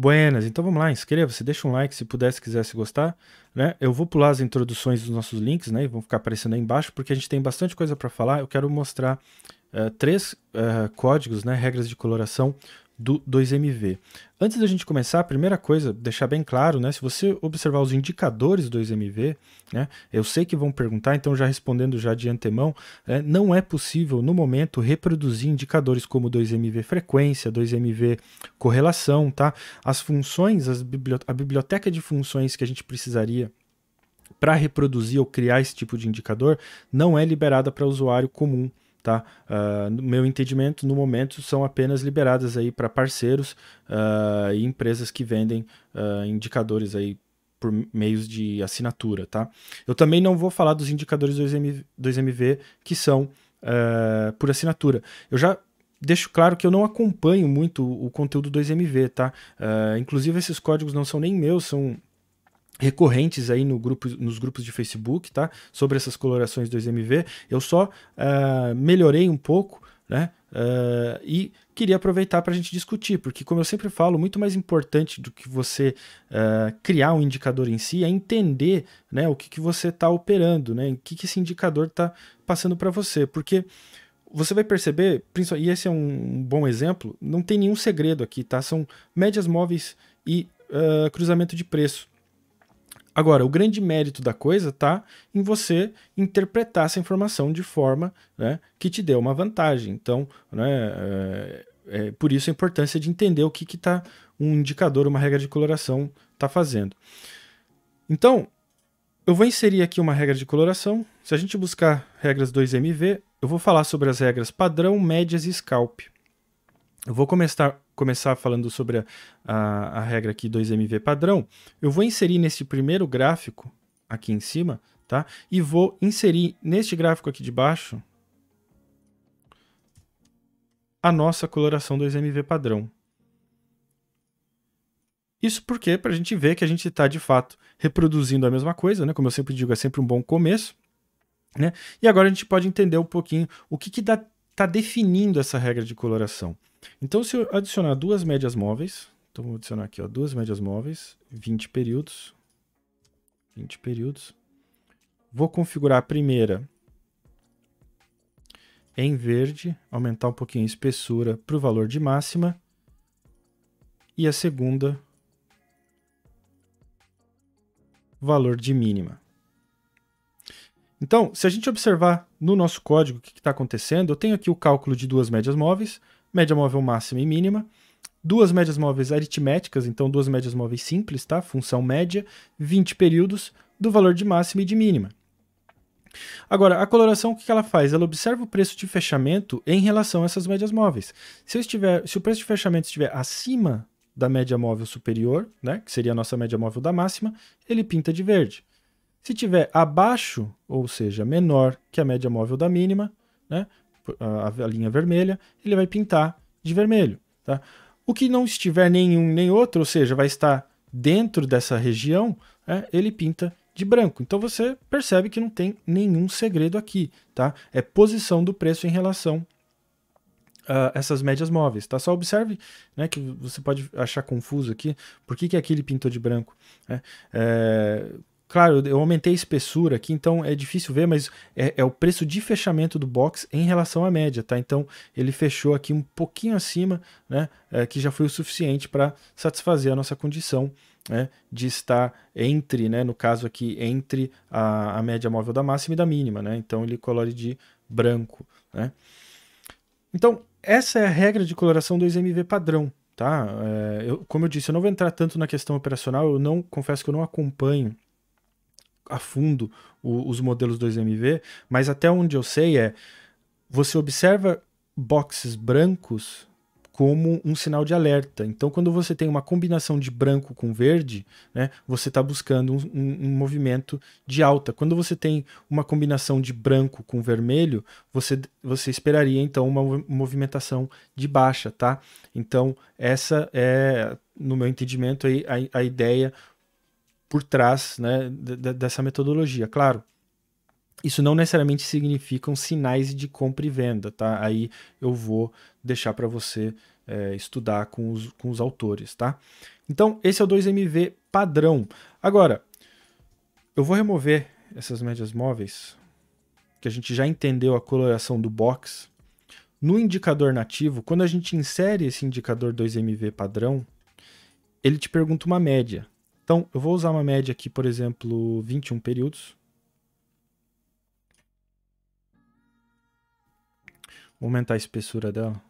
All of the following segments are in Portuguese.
Buenas, então vamos lá, inscreva-se, deixa um like se pudesse, quisesse gostar, né? Eu vou pular as introduções dos nossos links, né? vão ficar aparecendo aí embaixo, porque a gente tem bastante coisa para falar. Eu quero mostrar uh, três uh, códigos, né? Regras de coloração do 2MV. Antes da gente começar, a primeira coisa, deixar bem claro, né? Se você observar os indicadores do 2MV, né? Eu sei que vão perguntar, então já respondendo já de antemão, né, não é possível no momento reproduzir indicadores como 2MV frequência, 2MV correlação, tá? As funções, as a biblioteca de funções que a gente precisaria para reproduzir ou criar esse tipo de indicador não é liberada para usuário comum tá? Uh, no meu entendimento, no momento, são apenas liberadas aí para parceiros uh, e empresas que vendem uh, indicadores aí por meios de assinatura, tá? Eu também não vou falar dos indicadores 2MV, mv que são por assinatura. Eu já deixo claro que eu não acompanho muito o conteúdo 2MV, tá? inclusive, esses códigos não são nem meus, são recorrentes aí no grupo, nos grupos de Facebook, tá? Sobre essas colorações 2MV. Eu só uh, melhorei um pouco, né? Uh, e queria aproveitar para a gente discutir, porque, como eu sempre falo, muito mais importante do que você uh, criar um indicador em si é entender né, o que, que você está operando, né, o que, que esse indicador está passando para você. Porque você vai perceber, e esse é um bom exemplo, não tem nenhum segredo aqui, tá? São médias móveis e cruzamento de preço. Agora, o grande mérito da coisa está em você interpretar essa informação de forma né, que te dê uma vantagem. Então, né, é, é, por isso a importância de entender o que, que tá um indicador, uma regra de coloração está fazendo. Então, eu vou inserir aqui uma regra de coloração. Se a gente buscar regras 2MV, eu vou falar sobre as regras padrão, médias e scalp. Eu vou começar, começar falando sobre a, a, a regra aqui 2MV padrão. Eu vou inserir nesse primeiro gráfico aqui em cima, tá? E vou inserir neste gráfico aqui de baixo a nossa coloração 2MV padrão. Isso porque para a gente ver que a gente está de fato reproduzindo a mesma coisa, né? Como eu sempre digo, é sempre um bom começo, né? E agora a gente pode entender um pouquinho o que está definindo essa regra de coloração. Então, se eu adicionar duas médias móveis, então vou adicionar aqui, ó, duas médias móveis, 20 períodos, 20 períodos. Vou configurar a primeira em verde, aumentar um pouquinho a espessura para o valor de máxima. E a segunda, valor de mínima. Então, se a gente observar no nosso código o que está acontecendo, eu tenho aqui o cálculo de duas médias móveis, média móvel máxima e mínima, duas médias móveis aritméticas, então duas médias móveis simples, tá? Função média, 20 períodos do valor de máxima e de mínima. Agora, a coloração, o que ela faz? Ela observa o preço de fechamento em relação a essas médias móveis. Se, estiver, se o preço de fechamento estiver acima da média móvel superior, né, que seria a nossa média móvel da máxima, ele pinta de verde. Se estiver abaixo, ou seja, menor que a média móvel da mínima, né, a, a linha vermelha, ele vai pintar de vermelho. Tá? O que não estiver nenhum nem outro, ou seja, vai estar dentro dessa região, é, ele pinta de branco. Então você percebe que não tem nenhum segredo aqui, tá? É posição do preço em relação a essas médias móveis, tá? Só observe, né, que você pode achar confuso aqui, por que, que aqui ele pintou de branco, né? É, Claro, eu aumentei a espessura aqui, então é difícil ver, mas é, é, o preço de fechamento do box em relação à média, tá? Então ele fechou aqui um pouquinho acima, né? É, que já foi o suficiente para satisfazer a nossa condição né, de estar entre, né, no caso aqui, entre a, a média móvel da máxima e da mínima, né? Então ele colore de branco, né? Então, essa é a regra de coloração 2MV padrão, tá? É, eu, como eu disse, eu não vou entrar tanto na questão operacional, eu não confesso que eu não acompanho a fundo o, os modelos 2MV, mas até onde eu sei é você observa boxes brancos como um sinal de alerta. Então, quando você tem uma combinação de branco com verde, né, você está buscando um, um, um, movimento de alta. Quando você tem uma combinação de branco com vermelho, você, você esperaria então uma movimentação de baixa, tá? Então, essa é, no meu entendimento, aí, a, a ideia por trás né, dessa metodologia. Claro, isso não necessariamente significam sinais de compra e venda, tá? Aí eu vou deixar para você é, estudar com os, com os autores, tá? Então, esse é o 2MV padrão. Agora, eu vou remover essas médias móveis, que a gente já entendeu a coloração do box. No indicador nativo, quando a gente insere esse indicador 2MV padrão, ele te pergunta uma média. Então, eu vou usar uma média aqui, por exemplo, 21 períodos. Vou aumentar a espessura dela.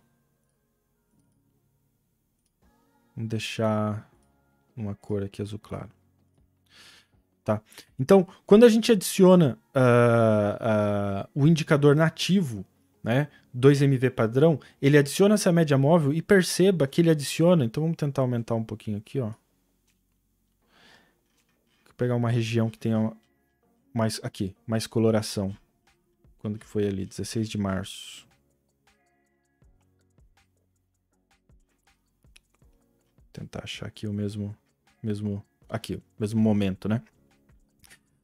Vamos deixar uma cor aqui azul claro. Tá? Então, quando a gente adiciona uh, uh, o indicador nativo, né, 2MV padrão, ele adiciona essa média móvel e perceba que ele adiciona, então vamos tentar aumentar um pouquinho aqui, ó pegar uma região que tenha mais aqui, mais coloração. Quando que foi ali? 16 de março. Tentar achar aqui o mesmo mesmo aqui, mesmo momento, né?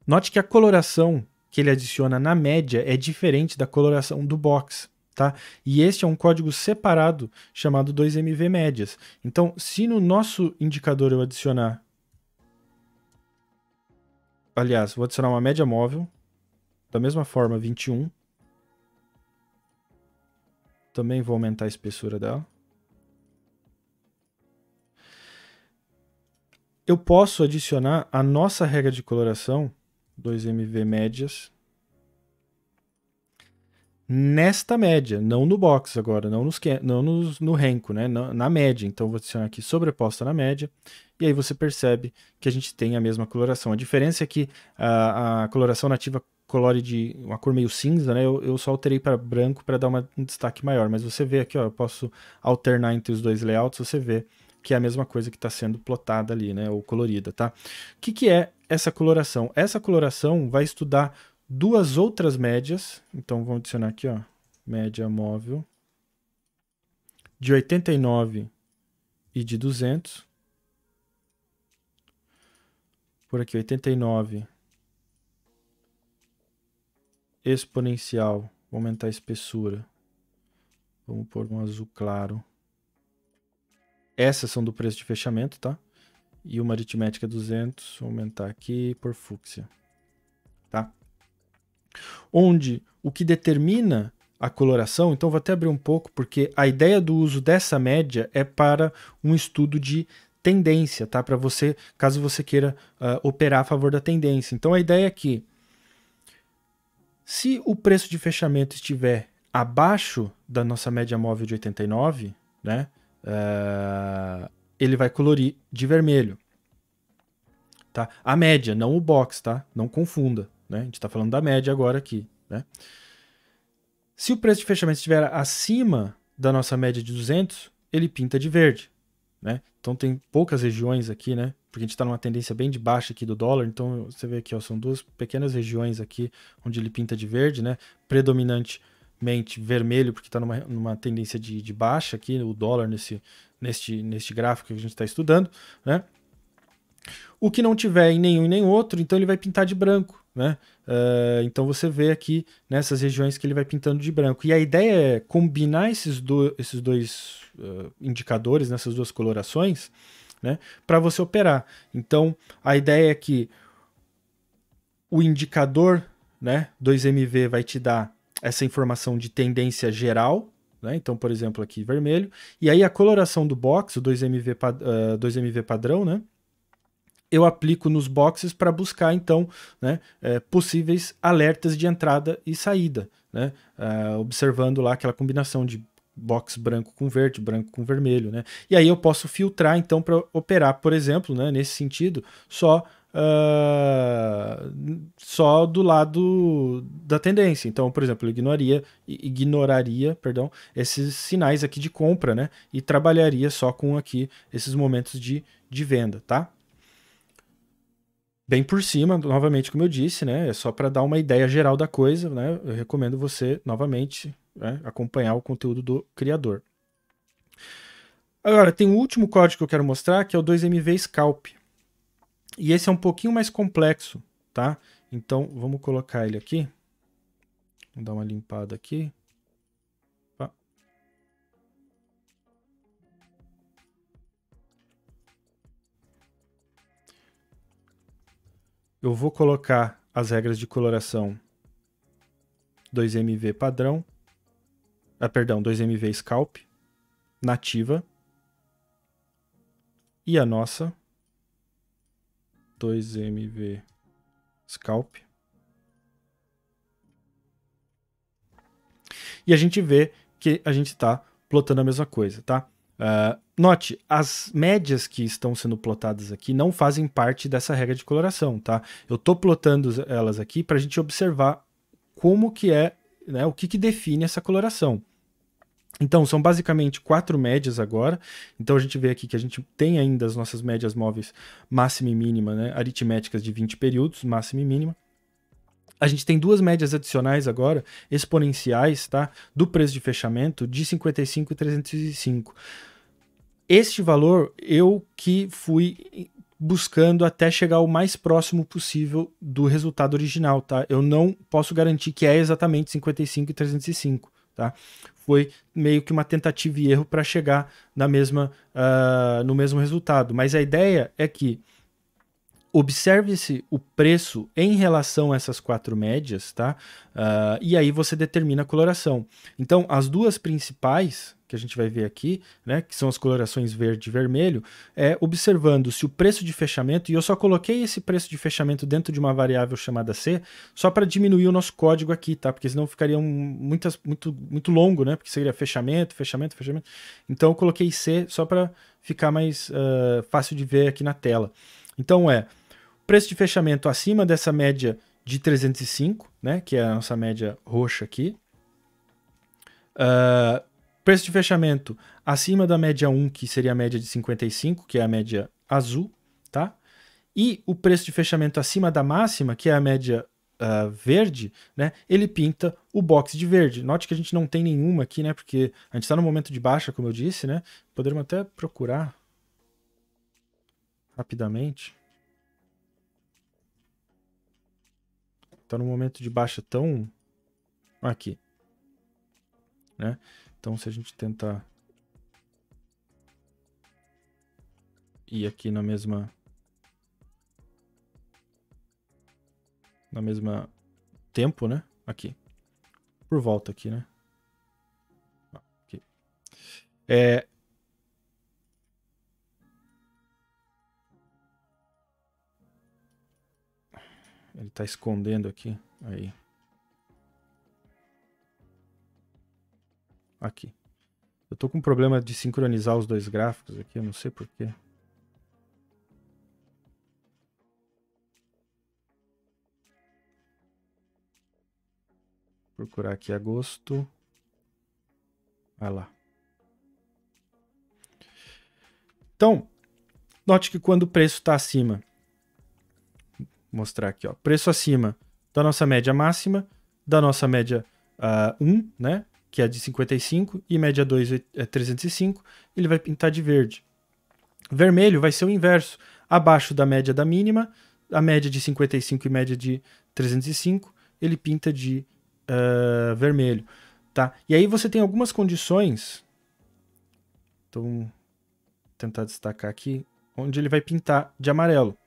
Note que a coloração que ele adiciona na média é diferente da coloração do box, tá? E este é um código separado chamado 2MV médias. Então, se no nosso indicador eu adicionar Aliás, vou adicionar uma média móvel. Da mesma forma, 21. Também vou aumentar a espessura dela. Eu posso adicionar a nossa regra de coloração, 2MV médias, nesta média, não no box agora, não, nos, não nos, no renco, né? na, na média. Então, vou adicionar aqui sobreposta na média e aí você percebe que a gente tem a mesma coloração. A diferença é que a, a coloração nativa colore de uma cor meio cinza, né? Eu, eu só alterei para branco para dar uma, um destaque maior, mas você vê aqui, ó, eu posso alternar entre os dois layouts, você vê que é a mesma coisa que está sendo plotada ali, né? Ou colorida, tá? O que, que é essa coloração? Essa coloração vai estudar duas outras médias, então vamos adicionar aqui, ó, média móvel de 89 e de 200, por aqui, 89 exponencial, vou aumentar a espessura. Vamos pôr um azul claro. Essas são do preço de fechamento, tá? E uma aritmética 200, vou aumentar aqui por fúcsia, tá? Onde o que determina a coloração, então vou até abrir um pouco, porque a ideia do uso dessa média é para um estudo de tendência, tá? Para você, caso você queira uh, operar a favor da tendência. Então a ideia é que se o preço de fechamento estiver abaixo da nossa média móvel de 89, né? Uh, ele vai colorir de vermelho. Tá? A média, não o box, tá? Não confunda, né? A gente está falando da média agora aqui, né? Se o preço de fechamento estiver acima da nossa média de 200, ele pinta de verde, né? Então tem poucas regiões aqui, né? Porque a gente está numa tendência bem de baixa aqui do dólar. Então você vê aqui, ó, são duas pequenas regiões aqui onde ele pinta de verde, né? Predominantemente vermelho, porque está numa, numa tendência de, de baixa aqui, o dólar nesse, neste, neste gráfico que a gente está estudando, né? O que não tiver em nenhum e nem outro, então ele vai pintar de branco né? Uh, então você vê aqui nessas regiões que ele vai pintando de branco. E a ideia é combinar esses, do, esses dois uh, indicadores, nessas duas colorações, né? Para você operar. Então a ideia é que o indicador, né? 2MV vai te dar essa informação de tendência geral, né? Então, por exemplo, aqui vermelho. E aí a coloração do box, o 2MV, uh, 2MV padrão, né? eu aplico nos boxes para buscar então né, é, possíveis alertas de entrada e saída, né, ah, observando lá aquela combinação de box branco com verde, branco com vermelho, né? E aí eu posso filtrar então para operar, por exemplo, né, nesse sentido, só uh, só do lado da tendência. Então, por exemplo, eu ignoraria, ignoraria, perdão, esses sinais aqui de compra, né? E trabalharia só com aqui esses momentos de, de venda, tá? bem por cima, novamente, como eu disse, né? É só para dar uma ideia geral da coisa, né? Eu recomendo você, novamente, né? acompanhar o conteúdo do criador. Agora, tem um último código que eu quero mostrar, que é o 2MV Scalp. E esse é um pouquinho mais complexo, tá? Então, vamos colocar ele aqui. Vou dar uma limpada aqui. eu vou colocar as regras de coloração 2MV padrão, ah, perdão, 2MV scalp, nativa, e a nossa 2MV scalp. E a gente vê que a gente está plotando a mesma coisa, tá? Uh, note, as médias que estão sendo plotadas aqui não fazem parte dessa regra de coloração, tá? Eu estou plotando elas aqui para a gente observar como que é, né, o que, que define essa coloração. Então, são basicamente quatro médias agora. Então, a gente vê aqui que a gente tem ainda as nossas médias móveis máxima e mínima, né, aritméticas de 20 períodos, máxima e mínima a gente tem duas médias adicionais agora, exponenciais, tá? Do preço de fechamento de 55 e 305. Este valor eu que fui buscando até chegar o mais próximo possível do resultado original, tá? Eu não posso garantir que é exatamente 55 e 305, tá? Foi meio que uma tentativa e erro para chegar na mesma uh, no mesmo resultado, mas a ideia é que Observe-se o preço em relação a essas quatro médias, tá? Uh, e aí você determina a coloração. Então, as duas principais que a gente vai ver aqui, né, que são as colorações verde e vermelho, é observando se o preço de fechamento, e eu só coloquei esse preço de fechamento dentro de uma variável chamada C, só para diminuir o nosso código aqui, tá? Porque senão ficaria um, muitas, muito, muito longo, né? Porque seria fechamento, fechamento, fechamento. Então, eu coloquei C só para ficar mais uh, fácil de ver aqui na tela. Então é preço de fechamento acima dessa média de 305, né, que é a nossa média roxa aqui. Uh, preço de fechamento acima da média 1, que seria a média de 55, que é a média azul, tá? E o preço de fechamento acima da máxima, que é a média Uh, verde, né, ele pinta o box de verde. Note que a gente não tem nenhuma aqui, né, porque a gente está no momento de baixa, como eu disse, né, poderíamos até procurar rapidamente. Tá num momento de baixa tão aqui, né? Então se a gente tentar ir aqui na mesma na mesma tempo, né? Aqui. Por volta aqui, né? Aqui. É, Ele tá escondendo aqui. Aí. Aqui. Eu tô com um problema de sincronizar os dois gráficos aqui, eu não sei porquê. Procurar aqui agosto. Vai lá. Então, note que quando o preço está acima mostrar aqui, ó. Preço acima da nossa média máxima, da nossa média uh, ah, 1, né? Que é de 55, e média 2 é 305, é ele vai pintar de verde. Vermelho vai ser o inverso, abaixo da média da mínima, a média de 55 e média de 305, ele pinta de uh, vermelho, tá? E aí você tem algumas condições, então tentar destacar aqui, onde ele vai pintar de amarelo.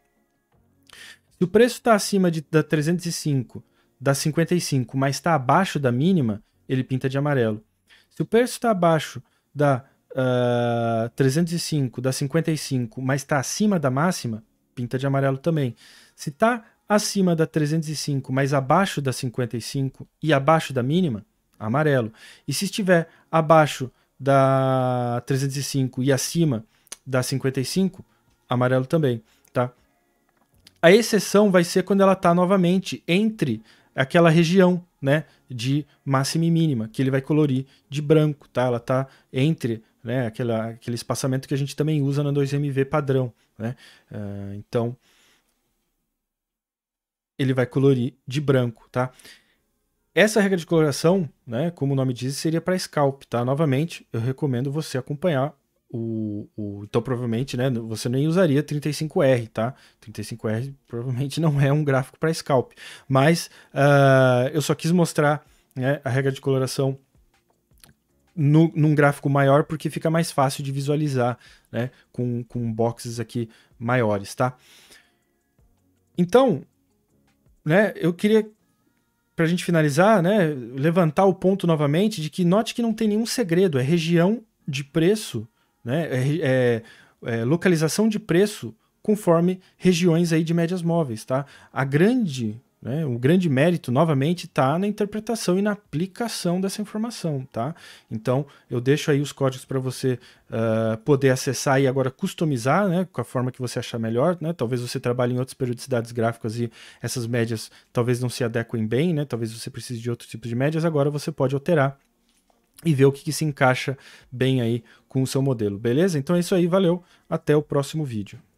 Se o preço está acima de, da 305, da 55, mas está abaixo da mínima, ele pinta de amarelo. Se o preço está abaixo da uh, ah, 305, da 55, mas está acima da máxima, pinta de amarelo também. Se está acima da 305, mas abaixo da 55 e abaixo da mínima, amarelo. E se estiver abaixo da 305 e acima da 55, amarelo também, tá? A exceção vai ser quando ela está novamente entre aquela região, né, de máxima e mínima, que ele vai colorir de branco, tá? Ela está entre, né, aquela, aquele espaçamento que a gente também usa na 2MV padrão, né? Uh, então, ele vai colorir de branco, tá? Essa regra de coloração, né, como o nome diz, seria para scalp, tá? Novamente, eu recomendo você acompanhar o, o, então, provavelmente, né, você nem usaria 35R, tá? 35R provavelmente não é um gráfico para scalp. Mas uh, eu só quis mostrar né, a regra de coloração no, num gráfico maior, porque fica mais fácil de visualizar, né? Com, com boxes aqui maiores, tá? Então, né, eu queria para a gente finalizar, né, levantar o ponto novamente de que note que não tem nenhum segredo, é região de preço né? É, é, é, localização de preço conforme regiões aí de médias móveis, tá? A grande, né, o grande mérito, novamente, está na interpretação e na aplicação dessa informação, tá? Então, eu deixo aí os códigos para você uh, poder acessar e agora customizar, né, com a forma que você achar melhor, né? Talvez você trabalhe em outras periodicidades gráficas e essas médias talvez não se adequem bem, né? Talvez você precise de outro tipo de médias, agora você pode alterar e ver o que, que se encaixa bem aí com o seu modelo, beleza? Então é isso aí, valeu, até o próximo vídeo.